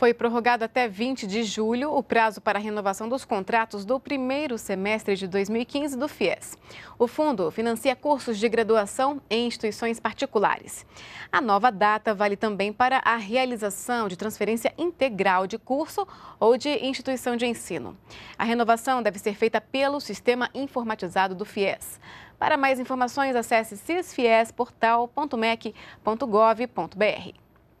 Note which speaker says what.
Speaker 1: Foi prorrogado até 20 de julho o prazo para a renovação dos contratos do primeiro semestre de 2015 do FIES. O fundo financia cursos de graduação em instituições particulares. A nova data vale também para a realização de transferência integral de curso ou de instituição de ensino. A renovação deve ser feita pelo sistema informatizado do FIES. Para mais informações, acesse cisfiesportal.mec.gov.br.